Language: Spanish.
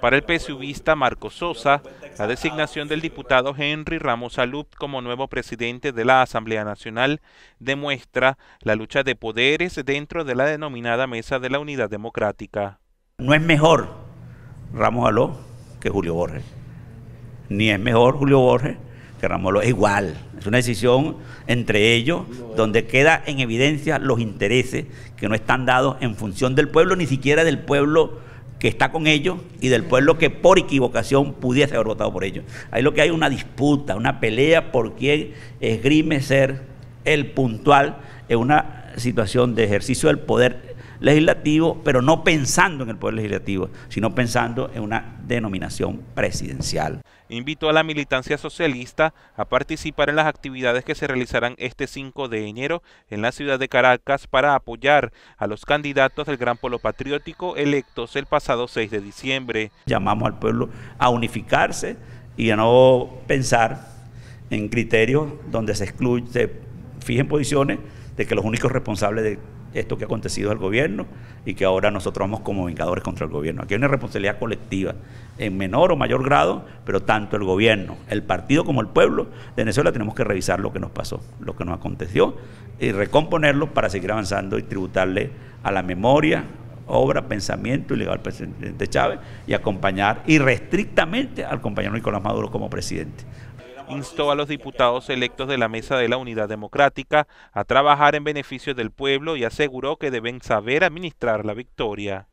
Para el PSUVista Marco Sosa, la designación del diputado Henry Ramos Salud como nuevo presidente de la Asamblea Nacional demuestra la lucha de poderes dentro de la denominada Mesa de la Unidad Democrática. No es mejor Ramos Aló que Julio Borges, ni es mejor Julio Borges que Ramos Aló, es igual. Es una decisión entre ellos donde queda en evidencia los intereses que no están dados en función del pueblo, ni siquiera del pueblo que está con ellos y del pueblo que por equivocación pudiese haber votado por ellos. Ahí lo que hay es una disputa, una pelea por quién esgrime ser el puntual en una situación de ejercicio del poder legislativo, pero no pensando en el poder legislativo, sino pensando en una denominación presidencial. Invito a la militancia socialista a participar en las actividades que se realizarán este 5 de enero en la ciudad de Caracas para apoyar a los candidatos del Gran Polo Patriótico electos el pasado 6 de diciembre. Llamamos al pueblo a unificarse y a no pensar en criterios donde se, excluye, se fijen posiciones de que los únicos responsables de esto que ha acontecido al gobierno y que ahora nosotros vamos como vengadores contra el gobierno. Aquí hay una responsabilidad colectiva, en menor o mayor grado, pero tanto el gobierno, el partido como el pueblo de Venezuela tenemos que revisar lo que nos pasó, lo que nos aconteció y recomponerlo para seguir avanzando y tributarle a la memoria, obra, pensamiento y legado al presidente Chávez y acompañar irrestrictamente al compañero Nicolás Maduro como presidente instó a los diputados electos de la Mesa de la Unidad Democrática a trabajar en beneficio del pueblo y aseguró que deben saber administrar la victoria.